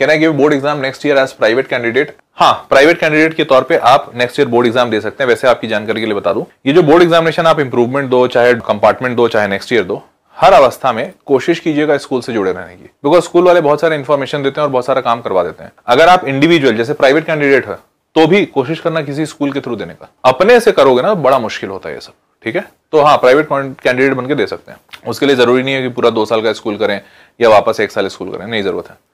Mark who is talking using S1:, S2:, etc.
S1: can I give board exam next year as private candidate हाँ private candidate के तौर पे आप नेक्स्ट ईयर बोर्ड एग्जाम दे सकते हैं वैसे आपकी जानकारी के लिए बता दूं ये जो बोर्ड एग्जामिनेशन आप इंप्रूवमेंट दो चाहे कंपार्टमेंट दो चाहे नेक्स्ट ईयर दो हर अवस्था में कोशिश कीजिएगा स्कूल से जुड़े रहने की बिकॉज स्कूल वाले बहुत सारे इन्फॉर्मेशन देते हैं और बहुत सारा काम करवा देते हैं अगर आप इंडिविजुअल जैसे प्राइवेट कैंडिडेट है तो भी कोशिश करना किसी स्कूल के थ्रू देने का अपने से करोगे ना बड़ा मुश्किल होता है ये सब ठीक है तो हाँ प्राइवेट कैंडिडेट बनकर दे सकते हैं उसके लिए जरूरी नहीं है कि पूरा दो साल का स्कूल करें या वापस एक साल स्कूल करें नहीं जरूरत है